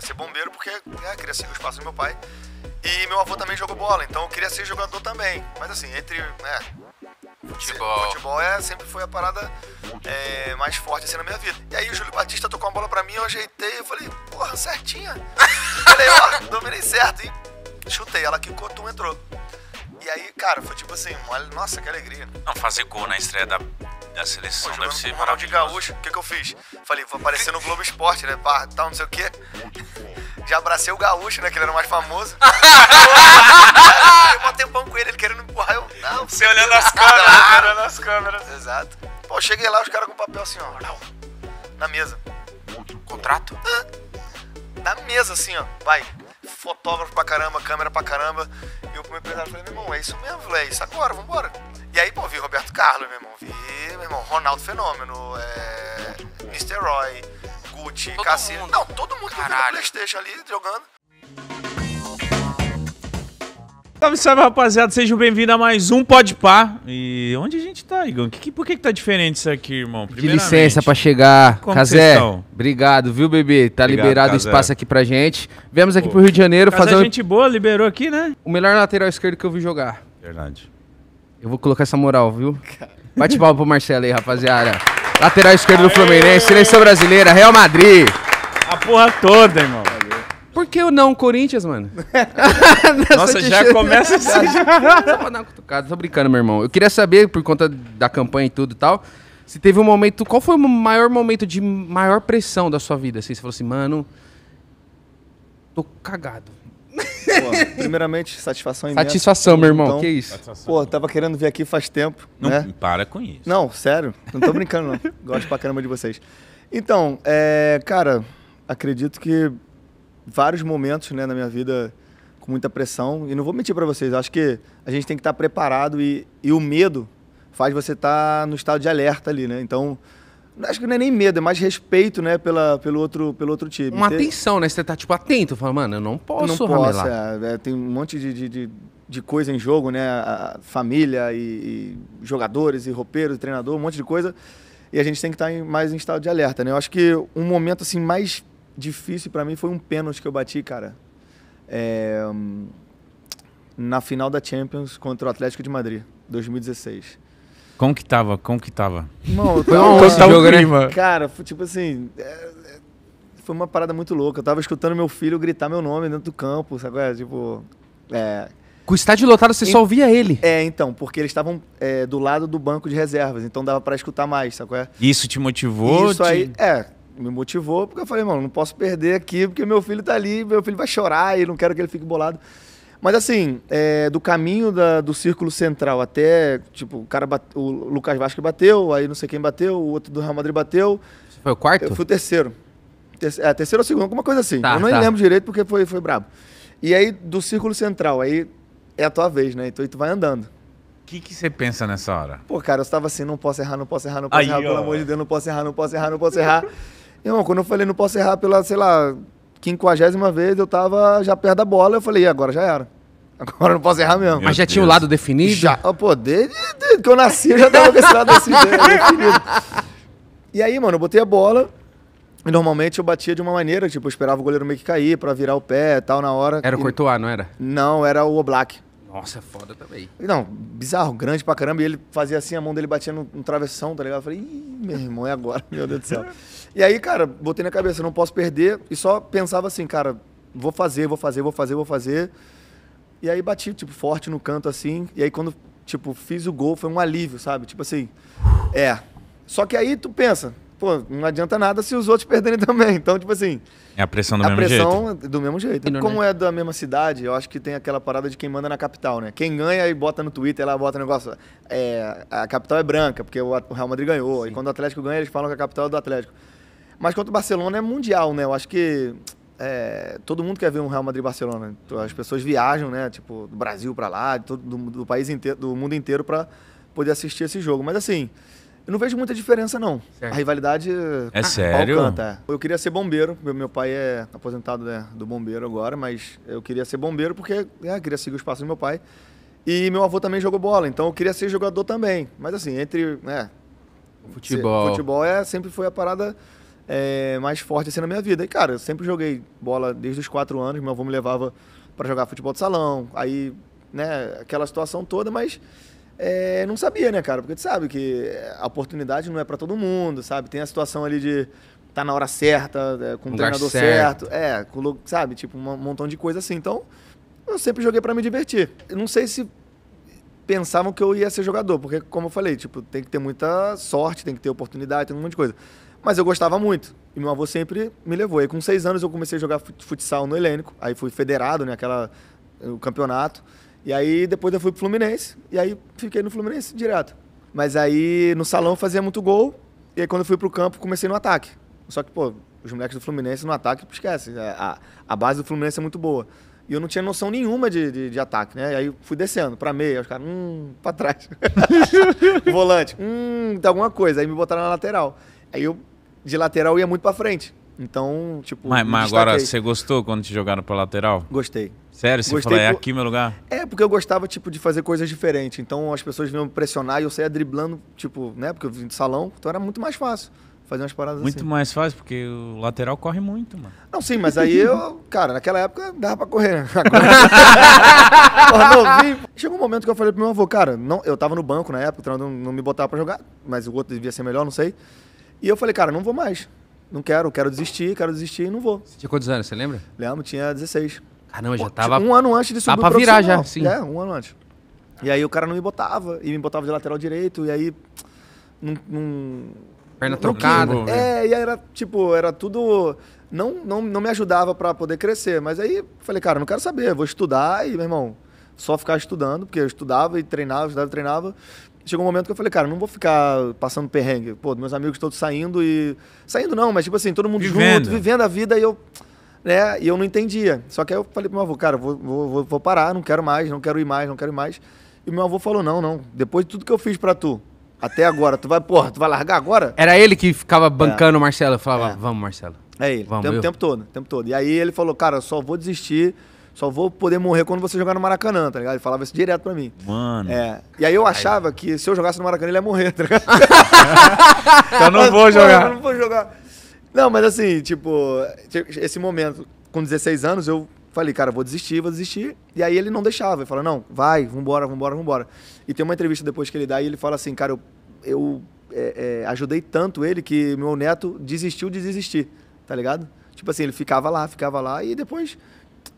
ser bombeiro porque né, queria seguir os passos do meu pai. E meu avô também jogou bola, então eu queria ser jogador também. Mas assim, entre. Né, futebol. Futebol é, sempre foi a parada é, mais forte assim na minha vida. E aí o Júlio Batista tocou uma bola pra mim, eu ajeitei, eu falei, porra, certinha. falei, ó, dominei certo. E chutei, ela quicou, tu entrou. E aí, cara, foi tipo assim, nossa, que alegria. Não, fazer gol na estreia da da seleção Pô, deve ser o Gaúcho, o que, que eu fiz? Falei, vou aparecer no Globo Esporte, né? Pá, tal, não sei o quê. Já abracei o Gaúcho, né? Que ele era o mais famoso. eu botei um pão com ele, ele querendo empurrar. Eu, não, você olhando as câmeras, olhando as câmeras. Exato. Pô, cheguei lá, os caras com papel assim, ó. Na mesa. Contrato? Na mesa, assim, ó. Vai fotógrafo pra caramba, câmera pra caramba. E eu pro meu empresário falei, meu irmão, é isso mesmo, velho, é isso agora, vambora. E aí, pô, vi Roberto Carlos, meu irmão. Vi, meu irmão, Ronaldo Fenômeno, é, Mr. Roy, Gucci, Cassino. Não, todo mundo Caralho. que Playstation ali jogando. Salve, salve, rapaziada. Sejam bem-vindos a mais um Pode Pá. E onde a gente tá, Igor? Que, que, por que, que tá diferente isso aqui, irmão? De licença pra chegar. Casé? Cazé, obrigado, viu, bebê? Tá obrigado, liberado o espaço aqui pra gente. Viemos aqui Pô. pro Rio de Janeiro Cazé fazer... gente boa, liberou aqui, né? O melhor lateral esquerdo que eu vi jogar. Verdade. Eu vou colocar essa moral, viu? Bate palma pro Marcelo aí, rapaziada. Lateral esquerdo do Fluminense, seleção brasileira, Real Madrid. A porra toda, irmão. Por que eu não, Corinthians, mano? Nossa, já começa assim. ser. pra dar tô brincando, meu irmão. Eu queria saber, por conta da campanha e tudo e tal, se teve um momento. Qual foi o maior momento de maior pressão da sua vida? Assim, você falou assim, mano. Tô cagado. Pô, primeiramente, satisfação imensa. Satisfação, meu irmão. Então, que isso? Pô, tava querendo vir aqui faz tempo. Não né? para com isso. Não, sério. Não tô brincando, não. Gosto pra caramba de vocês. Então, é, cara, acredito que vários momentos né, na minha vida com muita pressão. E não vou mentir para vocês, acho que a gente tem que estar tá preparado e, e o medo faz você estar tá no estado de alerta ali, né? Então, Acho que não é nem medo, é mais respeito, né, pela, pelo, outro, pelo outro time. Uma atenção, né? Você tá, tipo, atento. Fala, mano, eu não posso Não posso, é, é, tem um monte de, de, de, de, coisa em jogo, né? A família e, e, jogadores e roupeiros, treinador, um monte de coisa. E a gente tem que estar tá mais em estado de alerta, né? Eu acho que um momento, assim, mais difícil para mim foi um pênalti que eu bati, cara. É, na final da Champions contra o Atlético de Madrid, 2016 como que tava? Como que tava? Mano, eu uma onda. clima. Cara, foi, tipo assim. É, é, foi uma parada muito louca. Eu tava escutando meu filho gritar meu nome dentro do campo, sabe? É, tipo. É, com o estádio lotado, você só ouvia ele. É, então, porque eles estavam é, do lado do banco de reservas, então dava para escutar mais, sacou? É? Isso te motivou? Isso te... aí, é, me motivou, porque eu falei, mano, não posso perder aqui, porque meu filho tá ali, meu filho vai chorar e não quero que ele fique bolado. Mas assim, é, do caminho da, do círculo central até, tipo, o cara bate, o Lucas Vasco bateu, aí não sei quem bateu, o outro do Real Madrid bateu. Você foi o quarto? Eu fui o terceiro. Terce, é, terceiro ou segundo, alguma coisa assim. Tá, eu não tá. lembro direito porque foi, foi brabo. E aí, do círculo central, aí é a tua vez, né? Então aí tu vai andando. O que você pensa nessa hora? Pô, cara, eu estava assim, não posso errar, não posso errar, não posso aí, errar, ó. pelo amor de Deus, não posso errar, não posso errar, não posso errar. Irmão, quando eu falei não posso errar pela, sei lá, quinquagésima vez, eu tava já perto da bola, eu falei, agora já era. Agora não posso errar mesmo. Meu Mas já Deus. tinha o lado definido? Já. Ah, pô, desde, desde que eu nasci, eu já tava com esse lado assim, definido. E aí, mano, eu botei a bola. E normalmente eu batia de uma maneira, tipo, eu esperava o goleiro meio que cair pra virar o pé e tal na hora. Era o Courtois, não era? Não, era o Oblak. Nossa, foda também. Não, bizarro, grande pra caramba. E ele fazia assim, a mão dele batia no, no travessão, tá ligado? Eu falei, Ih, meu irmão, é agora, meu Deus do céu. e aí, cara, botei na cabeça, não posso perder. E só pensava assim, cara, vou fazer, vou fazer, vou fazer, vou fazer. E aí bati, tipo, forte no canto assim. E aí quando, tipo, fiz o gol, foi um alívio, sabe? Tipo assim. É. Só que aí tu pensa, pô, não adianta nada se os outros perderem também. Então, tipo assim. É a pressão do mesmo pressão jeito. A pressão do mesmo jeito. E Como né? é da mesma cidade, eu acho que tem aquela parada de quem manda na capital, né? Quem ganha e bota no Twitter, lá bota negócio. É, a capital é branca, porque o Real Madrid ganhou. Sim. E quando o Atlético ganha, eles falam que a capital é do Atlético. Mas quanto o Barcelona é mundial, né? Eu acho que é, todo mundo quer ver um Real Madrid Barcelona. As pessoas viajam, né? Tipo, do Brasil para lá, do, do, país inteiro, do mundo inteiro para poder assistir esse jogo. Mas assim, eu não vejo muita diferença, não. Certo. A rivalidade. É sério? Canta. É. Eu queria ser bombeiro. Meu pai é aposentado né, do bombeiro agora, mas eu queria ser bombeiro porque é, queria seguir os passos do meu pai. E meu avô também jogou bola, então eu queria ser jogador também. Mas assim, entre. Né, futebol. Ser, futebol é, sempre foi a parada é, mais forte assim na minha vida. E, cara, eu sempre joguei bola desde os quatro anos, meu avô me levava para jogar futebol de salão, aí, né, aquela situação toda, mas é, não sabia, né, cara? Porque tu sabe que a oportunidade não é para todo mundo, sabe? Tem a situação ali de tá na hora certa, é, com o um treinador certo. certo. é, com, sabe? Tipo, um montão de coisa assim. Então, eu sempre joguei para me divertir. Eu não sei se pensavam que eu ia ser jogador, porque, como eu falei, tipo, tem que ter muita sorte, tem que ter oportunidade, tem um monte de coisa. Mas eu gostava muito. E meu avô sempre me levou. E com seis anos eu comecei a jogar futsal no Helênico. Aí fui federado, né? Aquela, eh, o campeonato. E aí depois eu fui pro Fluminense. E aí fiquei no Fluminense direto. Mas aí no salão eu fazia muito gol. E aí quando eu fui pro campo comecei no ataque. Só que, pô, os moleques do Fluminense no ataque, tipo, esquece. É, a, a base do Fluminense é muito boa. E eu não tinha noção nenhuma de, de, de ataque, né? E aí fui descendo pra meia, os caras, hum, pra trás. Volante, hum, tem alguma coisa. Aí me botaram na lateral. Aí eu de lateral ia muito para frente. Então, tipo. Mas, mas agora você gostou quando te jogaram pra lateral? Gostei. Sério? Você Gostei falou, é por... aqui meu lugar? É, porque eu gostava, tipo, de fazer coisas diferentes. Então as pessoas vinham me pressionar e eu saía driblando, tipo, né? Porque eu vim de salão, então era muito mais fácil fazer umas paradas muito assim. Muito mais fácil, porque o lateral corre muito, mano. Não, sim, mas aí eu, cara, naquela época dava pra correr. Né? Agora, Chegou um momento que eu falei pro meu avô, cara, não, eu tava no banco na época, o não, não me botava pra jogar, mas o outro devia ser melhor, não sei. E eu falei, cara, não vou mais. Não quero, quero desistir, quero desistir e não vou. Você tinha quantos anos, você lembra? Lembro, tinha 16. Caramba, já tava. Um ano antes de subir tava pra virar já, sim. É, um ano antes. E aí o cara não me botava, e me botava de lateral direito, e aí. Não, Perna trocada. é, e aí era tipo, era tudo. Não, não, não me ajudava para poder crescer. Mas aí falei, cara, não quero saber, vou estudar e, meu irmão, só ficar estudando, porque eu estudava e treinava, estudava e treinava chegou um momento que eu falei, cara, não vou ficar passando perrengue. Pô, meus amigos todos saindo e. Saindo não, mas tipo assim, todo mundo vivendo. junto, vivendo a vida e eu. Né, e eu não entendia. Só que aí eu falei pro meu avô, cara, vou, vou, vou parar, não quero mais, não quero ir mais, não quero ir mais. E meu avô falou: não, não. Depois de tudo que eu fiz para tu, até agora, tu vai, porra, tu vai largar agora? Era ele que ficava é. bancando é. o Marcelo, falava, é. vamos, Marcelo. É ele, o tempo, tempo, todo, tempo todo. E aí ele falou, cara, eu só vou desistir só vou poder morrer quando você jogar no Maracanã, tá ligado? Ele falava isso direto pra mim. Mano. É. E aí eu achava que se eu jogasse no Maracanã, ele ia morrer, tá ligado? eu não mas, vou jogar. Pô, eu não vou jogar. Não, mas assim, tipo, esse momento, com 16 anos, eu falei, cara, vou desistir, vou desistir. E aí ele não deixava, ele falou, não, vai, vambora, vambora, vambora. E tem uma entrevista depois que ele dá e ele fala assim, cara, eu, eu é, é, ajudei tanto ele que meu neto desistiu de desistir, tá ligado? Tipo assim, ele ficava lá, ficava lá e depois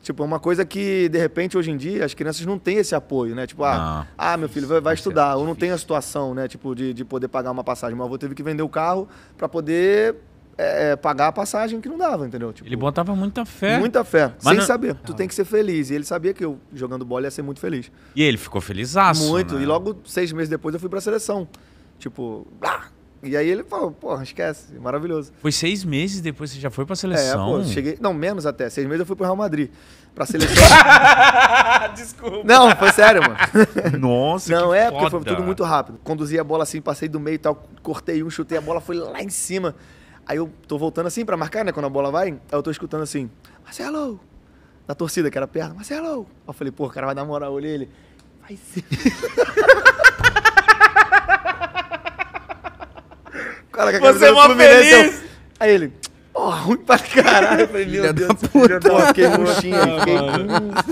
Tipo, é uma coisa que, de repente, hoje em dia, as crianças não têm esse apoio, né? Tipo, ah, não, ah meu filho vai, vai estudar. Ou não tem a situação, né? Tipo, de, de poder pagar uma passagem. Meu avô teve que vender o carro para poder é, é, pagar a passagem que não dava, entendeu? Tipo, ele botava muita fé. Muita fé, Mas sem não... saber. Tu ah. tem que ser feliz. E ele sabia que eu, jogando bola, ia ser muito feliz. E ele ficou feliz Muito. Né? E logo, seis meses depois, eu fui pra seleção. Tipo, ah, e aí ele falou, porra, esquece, maravilhoso. Foi seis meses depois, você já foi pra seleção? É, pô, cheguei. Não, menos até. Seis meses eu fui pro Real Madrid. Pra seleção. Desculpa. Não, foi sério, mano. Nossa, Não, é, foda. porque foi tudo muito rápido. Conduzi a bola assim, passei do meio e tal, cortei um, chutei a bola, foi lá em cima. Aí eu tô voltando assim pra marcar, né? Quando a bola vai, aí eu tô escutando assim, Marcelo! Da torcida, que era perto, Marcelo! Eu falei, pô, o cara vai dar moral, olhei ele. Vai ser. cara Você é mó então. feliz. Aí ele, ó, oh, ruim pra caralho. Eu falei, meu Filha Deus, puta. Pô, fiquei murchinho, fiquei...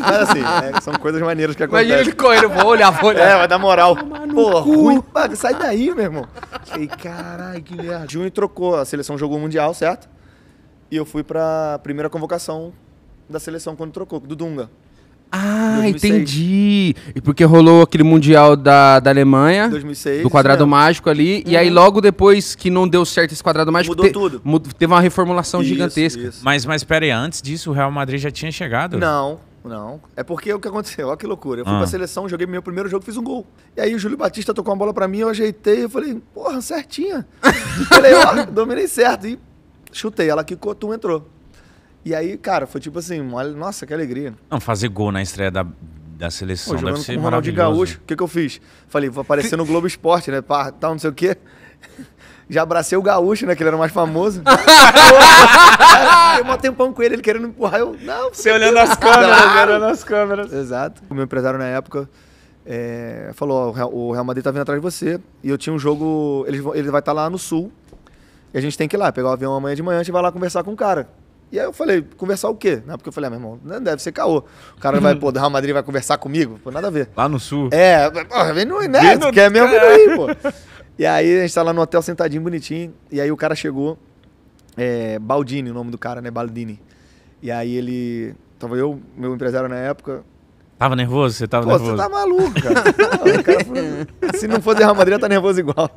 Mas assim, é, são coisas maneiras que acontecem. Imagina ele correndo, vou olhar, vou olhar. É, vai dar moral. Pô, ruim pra... Sai daí, meu irmão. Falei, caralho, que merda. Junho trocou, a seleção jogou o Mundial, certo? E eu fui pra primeira convocação da seleção quando trocou, do Dunga. Ah, 2006. entendi. E porque rolou aquele Mundial da, da Alemanha, 2006, do quadrado é. mágico ali, uhum. e aí uhum. logo depois que não deu certo esse quadrado mágico, mudou te, tudo. Mud, teve uma reformulação isso, gigantesca. Isso. Mas, mas peraí, antes disso o Real Madrid já tinha chegado? Não. Não. É porque é o que aconteceu, olha que loucura. Eu fui ah. pra seleção, joguei meu primeiro jogo, fiz um gol. E aí o Júlio Batista tocou uma bola pra mim, eu ajeitei, eu falei, porra, certinha. falei, ó, dominei certo. E chutei, ela quicou, tu entrou. E aí, cara, foi tipo assim, nossa, que alegria. Não, fazer gol na estreia da, da seleção Pô, deve ser Ronaldo Gaúcho, o que, que eu fiz? Falei, vou aparecer no Globo Esporte, né? tal, não sei o quê. Já abracei o Gaúcho, né? Que ele era o mais famoso. eu um tempão com ele, ele querendo empurrar. Eu, não, você olhando as câmeras, olhando as câmeras. Exato. O meu empresário na época é, falou: ó, o Real Madrid tá vindo atrás de você. E eu tinha um jogo, ele, ele vai estar tá lá no sul. E a gente tem que ir lá, pegar o avião amanhã de manhã, a gente vai lá conversar com o cara. E aí eu falei, conversar o quê? Né, porque eu falei, ah, meu irmão, não né, deve ser caô. O cara vai, hum. pô, do Real Madrid vai conversar comigo? Pô, nada a ver. Lá no sul. É, pô, vem no inédito quer mesmo aí, pô. E aí a gente tá lá no hotel sentadinho, bonitinho. E aí o cara chegou, é, Baldini, o nome do cara, né? Baldini. E aí ele, tava eu, meu empresário na época, Tava nervoso? Você tava Pô, nervoso? Pô, você tá maluco, cara. Pô, cara. Se não for Real Madrid, tá nervoso igual.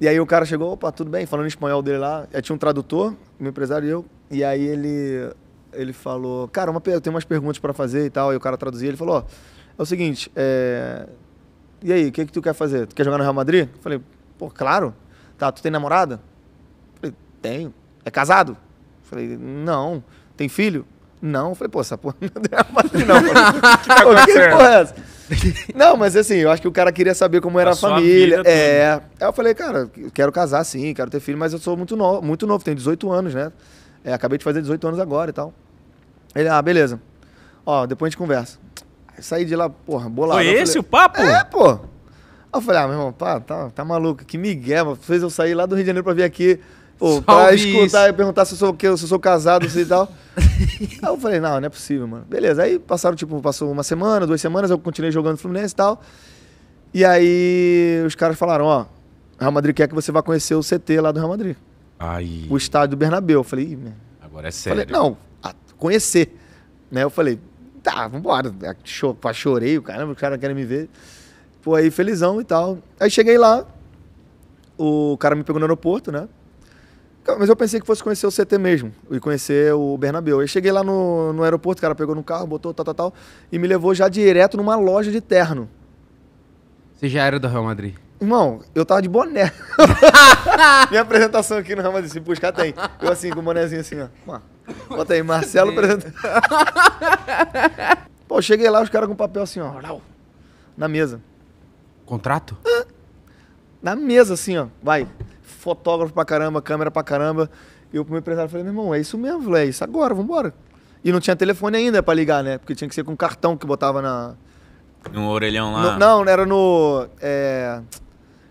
E aí o cara chegou, opa, tudo bem, falando espanhol dele lá. Eu tinha um tradutor, meu empresário e eu. E aí ele, ele falou, cara, uma, eu tenho umas perguntas para fazer e tal. E o cara traduzia, ele falou, ó, oh, é o seguinte, é... e aí, o que, que tu quer fazer? Tu quer jogar no Real Madrid? Eu falei, pô, claro. Tá, tu tem namorada? Eu falei, tenho. É casado? Eu falei, não. Tem filho? Não, eu falei, pô, essa porra não deu assim, não. Falei, que, que porra é essa? Não, mas assim, eu acho que o cara queria saber como era a, a família. é. Aí eu falei, cara, quero casar sim, quero ter filho, mas eu sou muito novo, muito novo, tenho 18 anos, né? É, acabei de fazer 18 anos agora e tal. Ele, ah, beleza. Ó, depois a gente conversa. Aí saí de lá, porra, bolado. Foi esse falei, o papo? É, pô. Aí eu falei, ah, meu irmão, pá, tá, tá maluco, que migué, fez eu sair lá do Rio de Janeiro pra vir aqui. Pô, Só pra escutar isso. e perguntar se eu sou o se eu sou casado, e tal. aí eu falei, não, não é possível, mano. Beleza, aí passaram, tipo, passou uma semana, duas semanas, eu continuei jogando Fluminense e tal. E aí os caras falaram, ó, Real Madrid quer que você vá conhecer o CT lá do Real Madrid. Aí. O estádio do Bernabéu. Eu falei, Ih, agora é sério. Falei, não, a, conhecer. Né? Eu falei, tá, vambora. Chorei, o caramba, os caras querem me ver. Pô, aí felizão e tal. Aí cheguei lá, o cara me pegou no aeroporto, né? Mas eu pensei que fosse conhecer o CT mesmo e conhecer o Bernabéu. Eu cheguei lá no, no aeroporto, o cara pegou no carro, botou tal, tal, tal, e me levou já direto numa loja de terno. Você já era do Real Madrid? Irmão, eu tava de boné. Minha apresentação aqui no Real Madrid, se buscar, tem. Eu assim, com o bonézinho assim, ó. bota aí, Marcelo apresentando. Pô, cheguei lá, os caras com papel assim, ó. Na mesa. Contrato? Na mesa, assim, ó. Vai fotógrafo pra caramba, câmera pra caramba. E eu pro meu empresário falei, meu irmão, é isso mesmo, velho, é isso agora, vambora. E não tinha telefone ainda pra ligar, né? Porque tinha que ser com cartão que botava na. No orelhão lá? No, não, era no. É...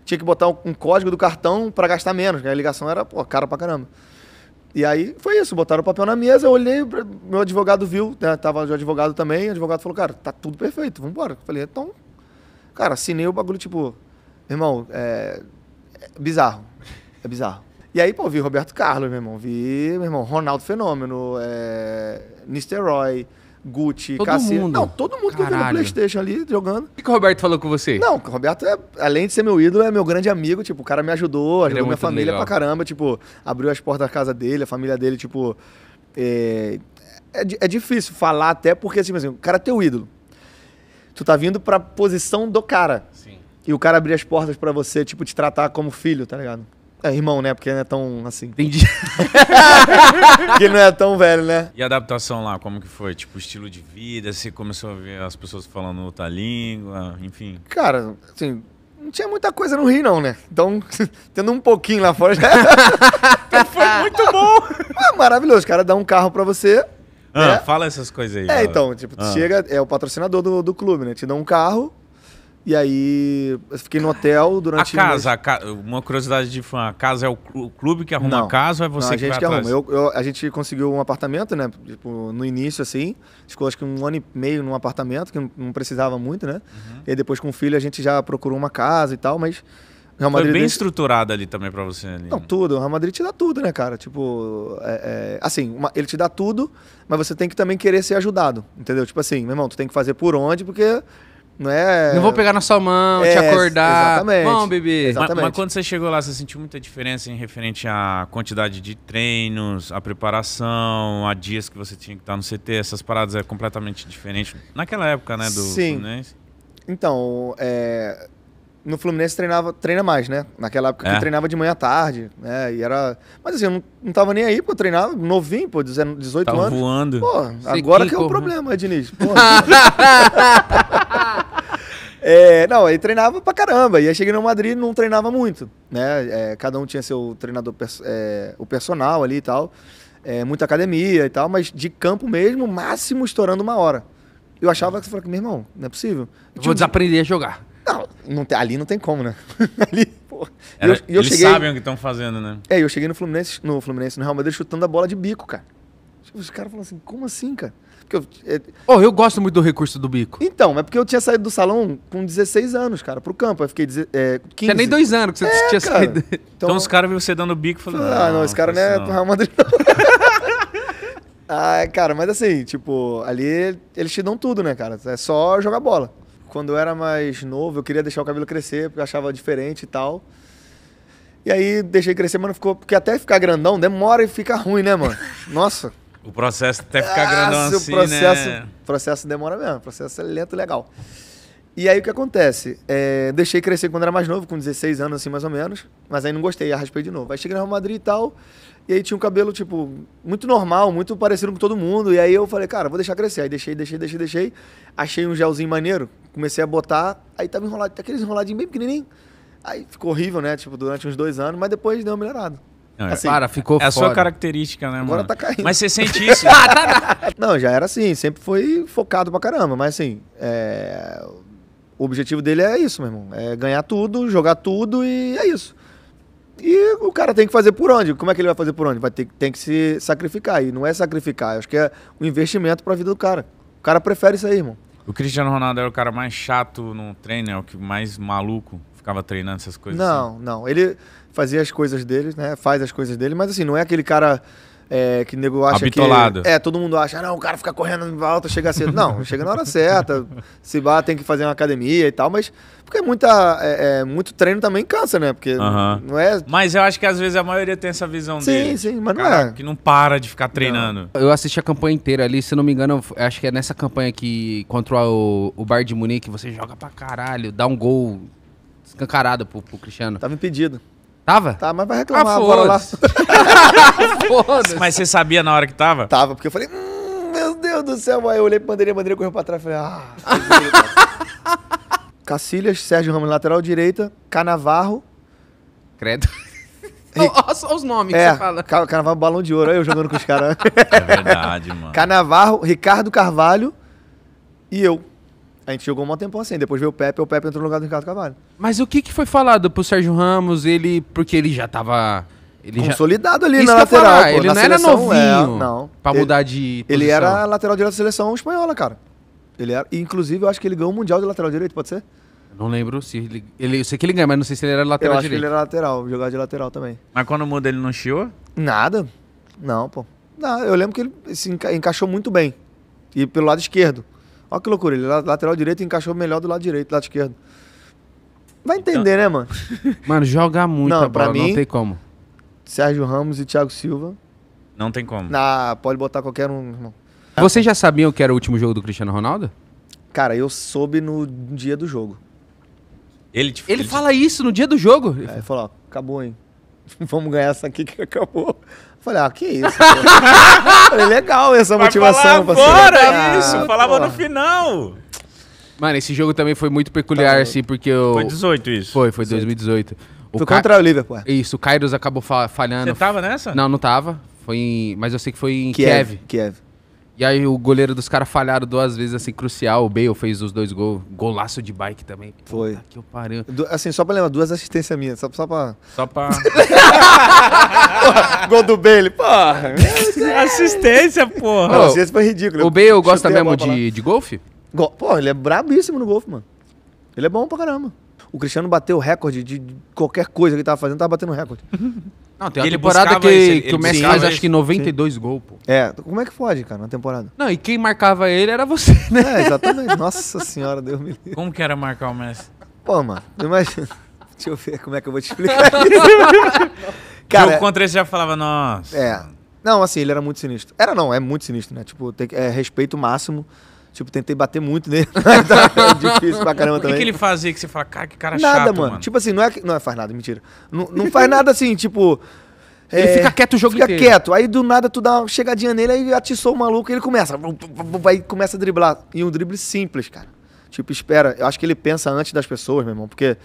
Tinha que botar um código do cartão pra gastar menos, né? A ligação era, pô, cara pra caramba. E aí foi isso, botaram o papel na mesa, eu olhei, meu advogado viu, né? Tava o advogado também, o advogado falou, cara, tá tudo perfeito, vambora. Eu falei, então. Cara, assinei o bagulho, tipo, irmão, é. é bizarro. É bizarro. E aí, pô, vi Roberto Carlos, meu irmão. Vi, meu irmão, Ronaldo Fenômeno, é... Nisteroy, Gucci, todo Cassino. Mundo. Não, todo mundo Caralho. que eu vi no Playstation ali jogando. O que, que o Roberto falou com você? Não, o Roberto, é, além de ser meu ídolo, é meu grande amigo. Tipo, o cara me ajudou, é ajudou é minha família legal. pra caramba. Tipo, abriu as portas da casa dele, a família dele, tipo. É, é, é difícil falar até porque, assim, assim, o cara é teu ídolo. Tu tá vindo pra posição do cara. Sim. E o cara abrir as portas para você, tipo, te tratar como filho, tá ligado? É, irmão, né? Porque ele não é tão assim. Entendi. Porque ele não é tão velho, né? E a adaptação lá, como que foi? Tipo, estilo de vida, você começou a ver as pessoas falando outra língua, enfim. Cara, assim, não tinha muita coisa no Rio, não, né? Então, tendo um pouquinho lá fora já. Então foi muito bom! Ah, maravilhoso, o cara dá um carro pra você. Ah, né? fala essas coisas aí. É, então, tipo, ah. chega, é o patrocinador do, do clube, né? Te dá um carro, e aí, eu fiquei no hotel durante... A casa, a ca... uma curiosidade de fã, a casa é o clube que arruma não, a casa ou é você não, a que gente que arruma. Eu, eu, a gente conseguiu um apartamento, né? Tipo, no início, assim. Ficou acho que um ano e meio num apartamento, que não, precisava muito, né? Uhum. E depois com o filho a gente já procurou uma casa e tal, mas... Real Madrid Foi bem dentro... estruturada ali também para você. Ali, não, tudo. O Real Madrid te dá tudo, né, cara? Tipo, é, é, assim, uma, ele te dá tudo, mas você tem que também querer ser ajudado, entendeu? Tipo assim, meu irmão, tu tem que fazer por onde, porque não é. Não vou pegar na sua mão, é, te acordar. Exatamente. Vamos, bebê. Exatamente. Mas, mas, quando você chegou lá, você sentiu muita diferença em referente à quantidade de treinos, à preparação, a dias que você tinha que estar no CT, essas paradas é completamente diferente. Naquela época, né, do Sim. Fluminense? Então, é, no Fluminense treinava, treina mais, né? Naquela época é. eu treinava de manhã à tarde, né? E era. Mas assim, eu não, não tava nem aí, pô, eu treinava novinho, pô, 18 tava anos. voando. Pô, agora que é o problema, Diniz. Pô. É, não, ele treinava pra caramba. E aí cheguei no Madrid não treinava muito, né? É, cada um tinha seu treinador, é, o personal ali e tal. É, muita academia e tal, mas de campo mesmo, máximo estourando uma hora. Eu achava que você falou que, meu irmão, não é possível. Eu Vou desaprender a jogar. Não, não tem, ali não tem como, né? ali, Era, eu, eu eles cheguei, sabem o que estão fazendo, né? É, eu cheguei no Fluminense, no Fluminense, no Real Madrid, chutando a bola de bico, cara. Os caras falaram assim, como assim, cara? Porque eu, é... Oh, eu gosto muito do recurso do bico. Então, é porque eu tinha saído do salão com 16 anos, cara, pro campo. Eu fiquei é, 15. Você nem dois anos que você é, tinha cara. saído. Então, então os caras viram você dando bico e falaram... Ah, não, não, esse cara não é do Real Madrid ah, é, cara, mas assim, tipo, ali eles te dão tudo, né, cara? É só jogar bola. Quando eu era mais novo, eu queria deixar o cabelo crescer, porque eu achava diferente e tal. E aí deixei crescer, mano ficou. Porque até ficar grandão demora e fica ruim, né, mano? Nossa. O processo até ficar ah, grandão assim, processo, né? O processo demora mesmo, o processo é lento legal. E aí o que acontece? É, deixei crescer quando era mais novo, com 16 anos assim mais ou menos, mas aí não gostei, arraspei de novo. Aí cheguei no Real Madrid e tal, e aí tinha um cabelo, tipo, muito normal, muito parecido com todo mundo. E aí eu falei, cara, vou deixar crescer. Aí deixei, deixei, deixei, deixei. Achei um gelzinho maneiro, comecei a botar. Aí tava enrolado, aqueles enroladinhos bem pequenininho. Aí ficou horrível, né? Tipo, durante uns dois anos, mas depois deu uma melhorada. É. Assim, Para, ficou É a sua característica, né, mano? Agora tá caindo. Mas você sente isso. Ah, tá, tá. Não, já era assim, sempre foi focado pra caramba, mas assim, é, o objetivo dele é isso, meu irmão. É ganhar tudo, jogar tudo e é isso. E o cara tem que fazer por onde? Como é que ele vai fazer por onde? Vai ter, tem que se sacrificar. E não é sacrificar, eu acho que é um investimento pra vida do cara. O cara prefere isso aí, irmão. o Cristiano Ronaldo é o cara mais chato no treino, é o que mais maluco ficava treinando essas coisas? Não, assim? não. Ele fazia as coisas dele, né? Faz as coisas dele, mas assim, não é aquele cara é, que nego acha Habitolado. que... É, todo mundo acha, não, o cara fica correndo em volta, chega cedo. Não, chega na hora certa, se bate tem que fazer uma academia e tal, mas... Porque muita, é, é muito treino também cansa, né? Porque uhum. não é... Mas eu acho que às vezes a maioria tem essa visão sim, dele. Sim, sim, mas cara, não é. Que não para de ficar treinando. Não. Eu assisti a campanha inteira ali, se não me engano, acho que é nessa campanha que contra o, o Bar de Munique, você joga pra caralho, dá um gol escancarada pro, pro Cristiano. Tava impedido. Tava? Tá, mas vai ah, reclamar, ah, bora lá. foda-se. Mas você sabia na hora que tava? Tava, porque eu falei, hum, meu Deus do céu. Aí eu olhei pra bandeirinha, a bandeirinha correu pra trás e falei, ah. Cacilhas, Sérgio Ramos, lateral direita, Canavarro. Credo. Olha os nomes é, que você fala. Canavarro Balão de Ouro, aí eu jogando com os caras. É verdade, mano. Canavarro, Ricardo Carvalho e eu. A gente jogou um tempo assim, depois veio o Pepe, o Pepe entrou no lugar do Ricardo Cavalho. Mas o que, que foi falado pro Sérgio Ramos? Ele. Porque ele já tava. Ele Consolidado já... ali Isso na lateral. Falar, pô, ele na não seleção, era é, novinho. É, não. Pra ele, mudar de. Posição. Ele era lateral direito da seleção espanhola, cara. Ele era. Inclusive, eu acho que ele ganhou o Mundial de lateral direito, pode ser? Não lembro se ele, ele. Eu sei que ele ganha, mas não sei se ele era lateral eu acho direito. Que ele era lateral, jogava de lateral também. Mas quando muda, ele não chiou? Nada. Não, pô. Não, eu lembro que ele se enca encaixou muito bem. E pelo lado esquerdo. Olha que loucura, ele lateral direito encaixou melhor do lado direito, do lado esquerdo. Vai então. entender, então... né, mano? Mano, joga muito não, bola, mim, não tem como. Sérgio Ramos e Thiago Silva. Não tem como. Ah, pode botar qualquer um, irmão. Vocês já sabiam que era o último jogo do Cristiano Ronaldo? Cara, eu soube no dia do jogo. Ele, te... ele, ele fala te... isso no dia do jogo? É, ele falou, ó, acabou, hein? Vamos ganhar essa aqui que acabou. Falei, ah, que isso. falei, legal essa Vai motivação. Falar agora ah, isso, falava no final. Mano, esse jogo também foi muito peculiar, tá. assim, porque eu... Foi 18 isso. Foi, foi 2018. O foi Ca... contra o Liverpool. É. Isso, o Kairos acabou falhando. Você tava nessa? Não, não tava. Foi em... Mas eu sei que foi em Kiev. Kiev. Kiev. E aí o goleiro dos caras falharam duas vezes, assim, crucial. O Bale fez os dois gols. Golaço de bike também. Foi. Puta que eu parei. Du assim, só pra lembrar, duas assistências minhas. Só, só pra... Só pra... porra, gol do Bale, porra. assistência, porra. Não, assistência foi ridículo. O Bale gosta mesmo de, de golfe? Go Pô, ele é brabíssimo no golfe, mano. Ele é bom pra caramba. O Cristiano bateu o recorde de qualquer coisa que ele tava fazendo, tava batendo recorde. Não, tem uma temporada que, esse, que o Messi faz, acho que 92 gols, pô. É, como é que pode, cara, na temporada? Não, e quem marcava ele era você, né? É, exatamente. Nossa senhora, Deus me livre. Como que era marcar o Messi? Pô, mano, imagina. Deixa eu ver como é que eu vou te explicar cara, eu contra esse já falava, nossa. É. Não, assim, ele era muito sinistro. Era não, é muito sinistro, né? Tipo, tem, é respeito máximo. Tipo, tentei bater muito nele. Tá difícil pra caramba também. O que ele fazia que você fala, cara, que cara nada, chato, mano. mano. Tipo assim, não é que... Não, é faz nada, mentira. Não, não faz nada assim, tipo... Ele é, fica quieto o jogo fica inteiro. Fica quieto. Aí do nada tu dá uma chegadinha nele, aí atiçou o maluco e ele começa. Vai, começa a driblar. E um drible simples, cara. Tipo, espera. Eu acho que ele pensa antes das pessoas, meu irmão. Porque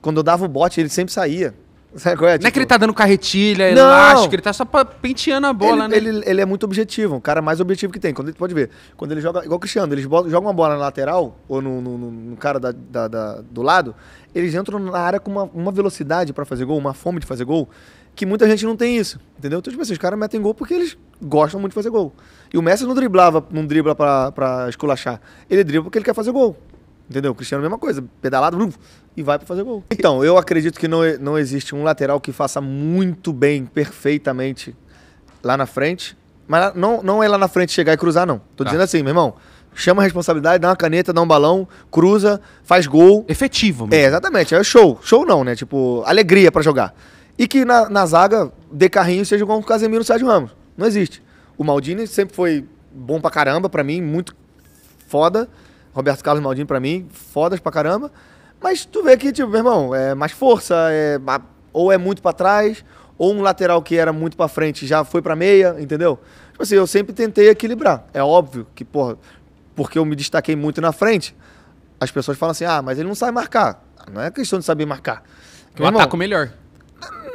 quando eu dava o bote, ele sempre saía. Sabe qual é? Tipo... Não é que ele tipo, tá dando carretilha, elástico, ele tá só penteando a bola, ele, né? Ele, ele é muito objetivo, um cara mais objetivo que tem. Quando ele, pode ver, quando ele joga, igual o Cristiano, eles jogam uma bola na lateral, ou no, no, no cara da, da, da, do lado, eles entram na área com uma, uma velocidade para fazer gol, uma fome de fazer gol, que muita gente não tem isso, entendeu? Então, tipo assim, os caras metem gol porque eles gostam muito de fazer gol. E o Messi não driblava, não dribla pra, pra esculachar. Ele dribla porque ele quer fazer gol. Entendeu? O Cristiano, mesma coisa, pedalado blum, e vai para fazer gol. Então, eu acredito que não, não existe um lateral que faça muito bem, perfeitamente lá na frente. Mas não, não é lá na frente chegar e cruzar, não. Tô tá. dizendo assim, meu irmão. Chama a responsabilidade, dá uma caneta, dá um balão, cruza, faz gol. Efetivo, mesmo. É, exatamente. É show. Show não, né? Tipo, alegria para jogar. E que na, na zaga, de carrinho, seja igual o Casemiro e o Sérgio Ramos. Não existe. O Maldini sempre foi bom pra caramba, pra mim, muito foda. Roberto Carlos Maldini, pra mim, fodas pra caramba. Mas tu vê que, tipo, meu irmão, é mais força, é, ou é muito para trás, ou um lateral que era muito para frente já foi para meia, entendeu? Tipo assim, eu sempre tentei equilibrar. É óbvio que, porra, porque eu me destaquei muito na frente, as pessoas falam assim: ah, mas ele não sabe marcar. Não é questão de saber marcar. Eu meu ataco irmão, melhor.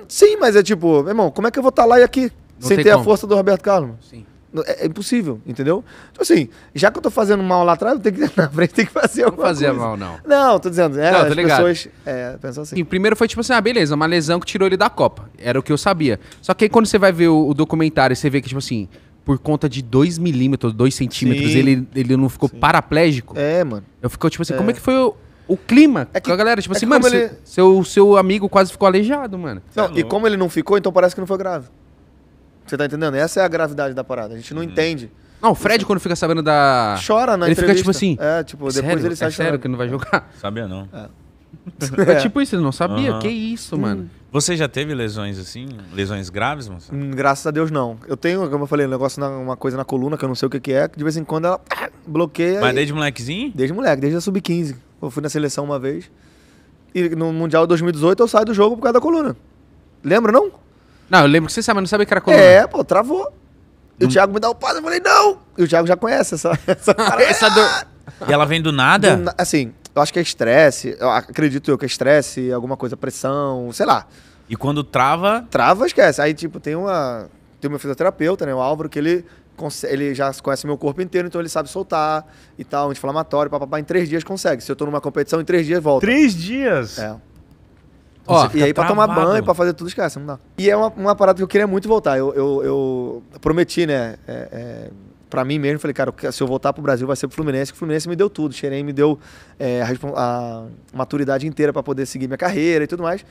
Sim, mas é tipo, meu irmão, como é que eu vou estar tá lá e aqui? Não sem ter como. a força do Roberto Carlos? Sim. É, é impossível, entendeu? Então, assim, já que eu tô fazendo mal lá atrás, eu tenho que na frente, tem que fazer alguma não fazia coisa. mal, não. Não, tô dizendo, é, não, as pessoas é, pensam assim. E primeiro foi tipo assim, ah, beleza, uma lesão que tirou ele da Copa. Era o que eu sabia. Só que aí quando você vai ver o, o documentário, você vê que, tipo assim, por conta de 2 milímetros, 2 centímetros, ele, ele não ficou Sim. paraplégico. É, mano. Eu fico, tipo assim, é. como é que foi o, o clima? É que, a galera, tipo é assim, mano, ele... seu, seu amigo quase ficou aleijado, mano. Não, é e como ele não ficou, então parece que não foi grave. Você tá entendendo? Essa é a gravidade da parada. A gente não uhum. entende. Não, o Fred, quando fica sabendo da. Chora na ele entrevista. Ele fica tipo assim. É, tipo, é depois ele sai é sério que não vai jogar? Sabia não. É. É. tipo isso, ele não sabia. Uhum. Que isso, mano. Você já teve lesões assim? Lesões graves, moça? Hum, graças a Deus, não. Eu tenho, como eu falei, um negócio, na, uma coisa na coluna que eu não sei o que, que é, que de vez em quando ela bloqueia. Mas e... desde molequezinho? Desde moleque, desde a sub-15. Eu fui na seleção uma vez. E no Mundial 2018 eu saio do jogo por causa da coluna. Lembra, não? Não, eu lembro que você sabe, mas não sabia que era coluna. É, pô, travou. E o Thiago me dá o passo, eu falei, não! E o Thiago já conhece essa... Essa, essa dor... E ela vem do nada? Do assim, eu acho que é estresse, eu acredito eu que é estresse, alguma coisa, pressão, sei lá. E quando trava? Trava, esquece. Aí, tipo, tem uma... Tem meu fisioterapeuta, né, o Álvaro, que ele ele já conhece meu corpo inteiro, então ele sabe soltar e tal, anti-inflamatório, papapá, em três dias consegue. Se eu tô numa competição, em três dias volta. Três dias? É. Ó, e aí pra tomar banho, pra fazer tudo, esquece, não dá. E é uma, uma parada que eu queria muito voltar. Eu, eu, eu prometi, né? É, é, pra mim mesmo, falei, cara, se eu voltar pro Brasil vai ser pro Fluminense, que o Fluminense me deu tudo. Xerém me deu é, a, a, maturidade inteira para poder seguir minha carreira e tudo mais.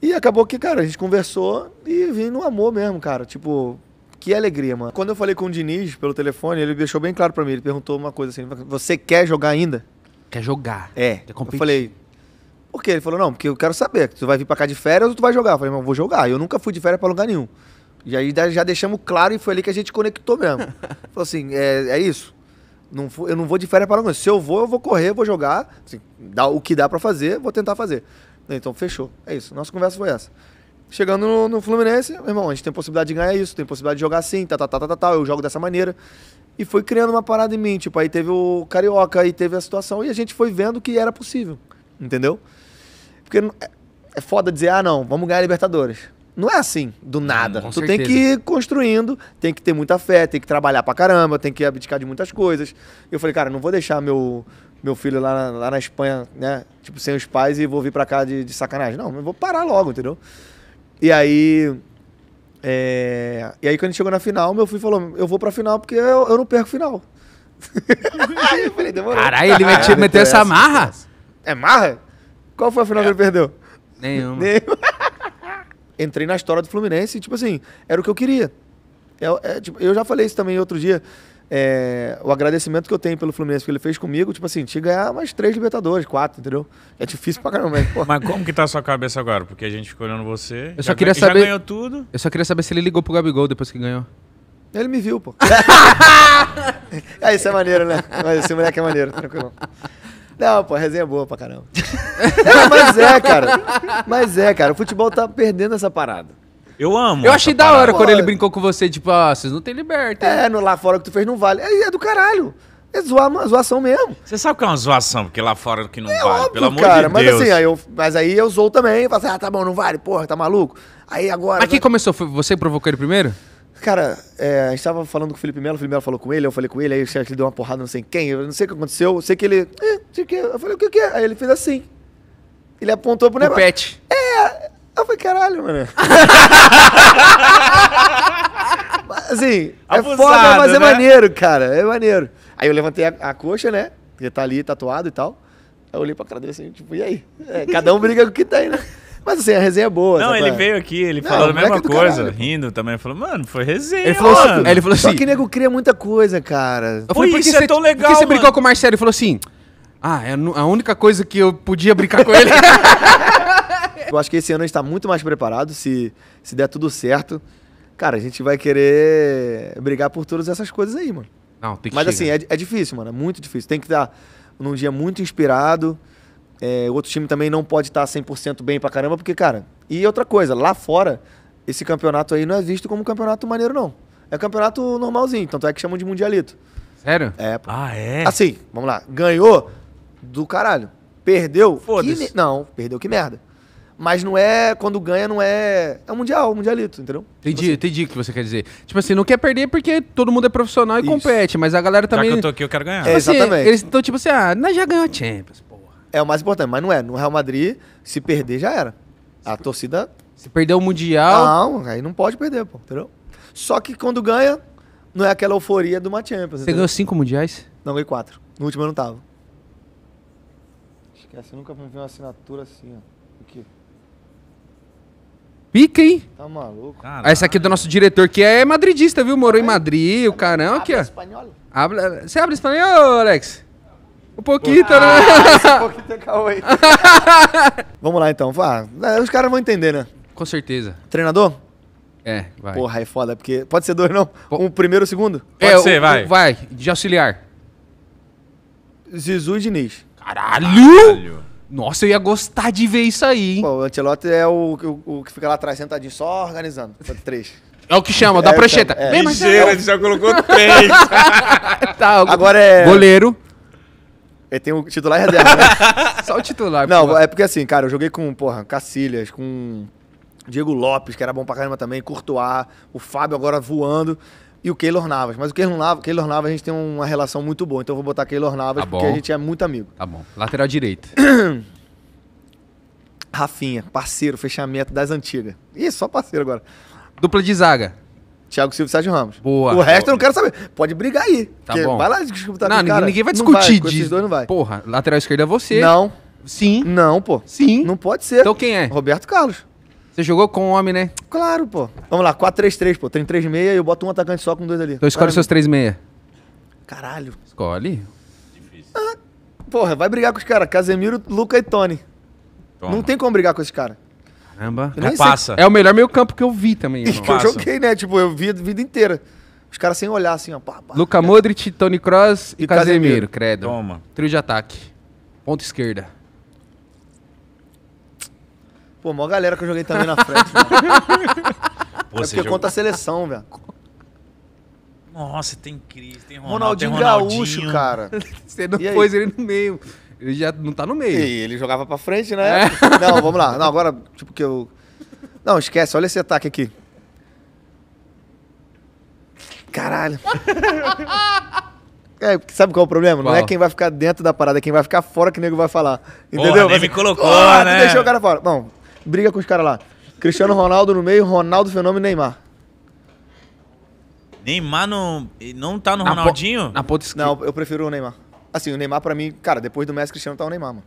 E acabou que, cara, a gente conversou e vim no amor mesmo, cara. Tipo, que alegria, mano. Quando eu falei com o Diniz pelo telefone, ele deixou bem claro para mim. Ele perguntou uma coisa assim: você quer jogar ainda? Quer jogar? É. Quer eu falei, por quê? Ele falou, não, porque eu quero saber. Tu vai vir pra cá de férias ou tu vai jogar? Eu falei, irmão, vou jogar. Eu nunca fui de férias pra lugar nenhum. E aí já deixamos claro e foi ali que a gente conectou mesmo. falou assim, é, é isso. Não, eu não vou de férias para lugar nenhum. Se eu vou, eu vou correr, vou jogar. Assim, dá, o que dá para fazer, vou tentar fazer. Então, fechou. É isso. Nossa conversa foi essa. Chegando no, no, Fluminense, irmão, a gente tem possibilidade de ganhar isso, tem possibilidade de jogar assim, tá, tá, tá, tá, tá, tá, eu jogo dessa maneira. E foi criando uma parada em mim, tipo, aí teve o Carioca, aí teve a situação, e a gente foi vendo que era possível, entendeu? Porque é, é foda dizer, ah, não, vamos ganhar a Libertadores. Não é assim, do hum, nada. Hum, tu certeza. tem que ir construindo, tem que ter muita fé, tem que trabalhar pra caramba, tem que abdicar de muitas coisas. Eu falei, cara, não vou deixar meu, meu filho lá na, lá na Espanha, né? Tipo, sem os pais e vou vir pra cá de, de sacanagem. Não, eu vou parar logo, entendeu? E aí. É... E aí, quando chegou na final, meu filho falou: Eu vou pra final porque eu, eu não perco final. eu falei, demorou. Caralho, ele meteu, meteu então é essa assim, marra? É, assim. é marra? Qual foi a final é. que ele é. perdeu? Nenhuma. Nenhuma. Entrei na história do Fluminense e, tipo assim, era o que eu queria. Eu, é, é, tipo, eu já falei isso também outro dia. É, o agradecimento que eu tenho pelo Fluminense que ele fez comigo, tipo assim, tinha que ganhar mais três Libertadores, quatro, entendeu? É difícil pra caramba. Mas, porra. mas como que tá a sua cabeça agora? Porque a gente ficou olhando você. Eu já só queria saber. Já ganhou tudo. Eu só queria saber se ele ligou pro Gabigol depois que ganhou. Ele me viu, pô. É isso é maneiro, né? Mas esse moleque é maneiro, tranquilo. Não, pô, a resenha é boa pra caramba. é, mas é, cara. Mas é, cara. O futebol tá perdendo essa parada. Eu amo. Eu achei da hora quando ele brincou com você, tipo, ah, vocês não tem liberta. É, no, lá fora que tu fez não vale. É, é do caralho. É zoar, uma zoação mesmo. Você sabe o que é uma zoação, porque lá fora que não é vale, óbvio, pelo amor cara, de mas Deus. Assim, aí eu, mas aí eu zoo também, eu falo assim, ah, tá bom, não vale, porra, tá maluco. Aí agora... Mas quem começou? Foi você provocou ele primeiro? Cara, é, a gente estava falando com o Felipe Melo, o Felipe Melo falou com ele, eu falei com ele, aí o chefe ele deu uma porrada, não sei quem, eu não sei o que aconteceu, eu sei que ele. É, eu falei, o que, que é? Aí ele fez assim. Ele apontou pro negócio. pet. É! Eu falei, caralho, mano. assim, é Abusado, é foda, mas é né? maneiro, cara. É maneiro. Aí eu levantei a, a coxa, né? Ele tá ali tatuado e tal. Aí eu olhei pra cara dele assim, tipo, e aí? É, cada um briga com o que tem, né? Mas assim, a resenha é boa. Não, ele é. veio aqui, ele não, falou a mesma é coisa, caralho, rindo também. Falou, mano, foi resenha. Ele falou, assim, ele falou assim. Só que nego cria muita coisa, cara. Eu falei, Pô, isso é você, é tão legal. Por que você brincou com o Marcelo? Ele falou assim: Ah, é a única coisa que eu podia brincar com ele. eu acho que esse ano a gente tá muito mais preparado, se, se der tudo certo. Cara, a gente vai querer brigar por todas essas coisas aí, mano. Não, tem que Mas chegar. assim, é, é difícil, mano. É muito difícil. Tem que estar num dia muito inspirado é, o outro time também não pode estar 100% bem pra caramba, porque, cara. E outra coisa, lá fora, esse campeonato aí não é visto como um campeonato maneiro, não. É um campeonato normalzinho, tanto é que chamam de mundialito. Sério? É, pô. Ah, é? Assim, vamos lá. Ganhou do caralho. Perdeu. Foda-se. Não, perdeu que merda. Mas não é. Quando ganha, não é. É o mundial, o mundialito, entendeu? Tipo entendi, assim. entendi o que você quer dizer. Tipo assim, não quer perder porque todo mundo é profissional e Isso. compete, mas a galera também. Já que eu tô aqui, eu quero ganhar. É, tipo assim, exatamente. Assim, eles estão tipo assim, ah, nós já ganhou a Champions, pô é o mais importante, mas não é. No Real Madrid, se perder, já era. A torcida. Se perder o Mundial. Não, aí não pode perder, pô, entendeu? Só que quando ganha, não é aquela euforia de uma Champions. Você entendeu? ganhou cinco mundiais? Não, ganhei quatro. No último eu não tava. Esquece, eu nunca vi uma assinatura assim, ó. O quê? Pica, hein? Tá maluco. Caralho. Essa aqui é do nosso diretor, que é madridista, viu? Morou em Madrid, o caramba. Aqui, ó. Você abre espanhol, Alex? Um Pouquinho, tá, né? Um ah, Pouquinho é Cauê. Vamos lá então. Vá. É, os caras vão entender, né? Com certeza. Treinador? É, vai. Porra, é foda, porque. Pode ser dois, não? Po... Um primeiro, segundo? É, pode é, ser, o, vai. O, vai, de auxiliar. Zizu e Diniz. Caralho! Caralho! Nossa, eu ia gostar de ver isso aí, hein? Pô, o Antelote é o, o, o, que fica lá atrás sentadinho, só organizando. Três. É o que chama, da é, prancheta. É. Ligeira, é. já colocou três. tá, Agora é. Goleiro. É, tem o titular e reserva, né? Só o titular. Não, porra. é porque assim, cara, eu joguei com, porra, Cacilhas, com Diego Lopes, que era bom pra caramba também, Courtois, o Fábio agora voando e o Keylor Navas. Mas o Keylor Navas, Keylor Navas a gente tem uma relação muito boa, então eu vou botar Keylor Navas tá porque a gente é muito amigo. Tá bom. Lateral direito. Rafinha, parceiro, fechamento das antigas. Ih, só parceiro agora. Dupla de zaga. Thiago Silva e Sérgio Ramos. Boa. O resto eu não quero saber. Pode brigar aí. Tá bom. Vai lá disputar tá não, com cara. Ninguém vai discutir disso. dois não vai. Porra, lateral esquerdo é você. Não. Sim. Não, pô. Sim. Não pode ser. Então quem é? Roberto Carlos. Você jogou com o homem, né? Claro, pô. Vamos lá, 4-3-3, pô. Tem 3 meia e eu boto um atacante só com dois ali. Então escolhe seus 3 meia. Caralho. Escolhe. Difícil. Ah, porra, vai brigar com os caras. Casemiro, Luca e Tony. Toma. Não tem como brigar com esses caras. Caramba. Eu passa. É o melhor meio campo que eu vi também. E que eu joguei, né? Tipo, eu vi a vida inteira. Os caras sem olhar, assim, ó. Pá, pá. Luca Modric, Tony Cross e, e Casemiro, Casemiro, credo. Toma. Trio de ataque. Ponta esquerda. Pô, mó galera que eu joguei também na frente, Pô, é porque jogou... conta a seleção, velho. Nossa, tem Cris, tem Ronaldo, Ronaldinho, tem Ronaldinho. Gaúcho, cara. Você não pôs aí? ele no meio. Ele já não tá no meio. E ele jogava pra frente, né? É. Não, vamos lá. Não, agora, tipo que eu. Não, esquece, olha esse ataque aqui. Caralho. É, sabe qual é o problema? Qual? Não é quem vai ficar dentro da parada, é quem vai ficar fora que o nego vai falar. Entendeu? Assim, Porra, nem me colocou, oh, né? Deixou o cara fora. Bom, briga com os caras lá. Cristiano Ronaldo no meio, Ronaldo Fenômeno e Neymar. Neymar não, não tá no na Ronaldinho? Po na ponta esquerda. Não, eu prefiro o Neymar. Assim, o Neymar, para mim, cara, depois do Messi Cristiano tá o Neymar, mano.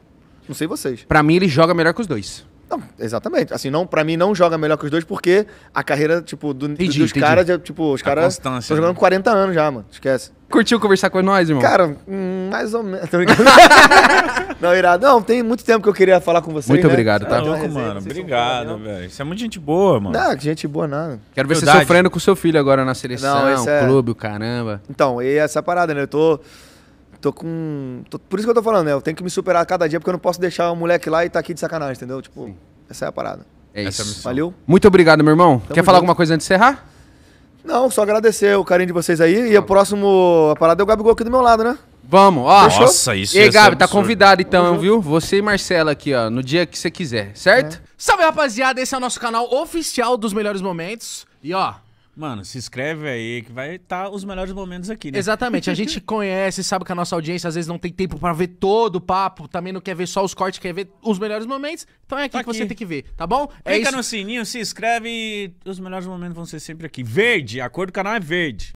Não sei vocês. Para mim, ele joga melhor que os dois. Não, exatamente. Assim, não, pra mim não joga melhor que os dois, porque a carreira, tipo, do, entendi, dos caras, é, tipo, os caras estão jogando né? 40 anos já, mano. Esquece. Curtiu conversar com nós, irmão? Cara, hum, mais ou menos. não, irado. Não, tem muito tempo que eu queria falar com você. Muito né? obrigado, tá? tá, tá louco, resenha, mano. Obrigado, velho. Você é muito gente boa, mano. Não, gente boa nada. Quero ver Verdade. você sofrendo com seu filho agora na seleção, não, é... clube, o caramba. Então, e essa parada, né? Eu tô tô com. Tô, por isso que eu tô falando, né? Eu tenho que me superar cada dia, porque eu não posso deixar o moleque lá e tá aqui de sacanagem, entendeu? Tipo, Sim. essa é a parada. É essa é isso. Valeu. Muito obrigado, meu irmão. Tamo Quer falar junto. alguma coisa antes de encerrar? Não, só agradecer o carinho de vocês aí. e o próximo. A parada é o Gabigol aqui do meu lado, né? Vamos, ó. Fechou? Nossa, isso. E aí, Gabi, tá convidado então, uhum. viu? Você e Marcela aqui, ó, no dia que você quiser, certo? É. Salve, rapaziada, esse é o nosso canal oficial dos melhores momentos. E ó, Mano, se inscreve aí que vai estar tá os melhores momentos aqui, né? Exatamente. A gente conhece, sabe que a nossa audiência às vezes não tem tempo para ver todo o papo, também não quer ver só os cortes, quer ver os melhores momentos. Então é aqui, tá que você tem que ver, tá bom? É Clica é no sininho, se inscreve e os melhores momentos vão ser sempre aqui. Verde, a cor do canal é verde.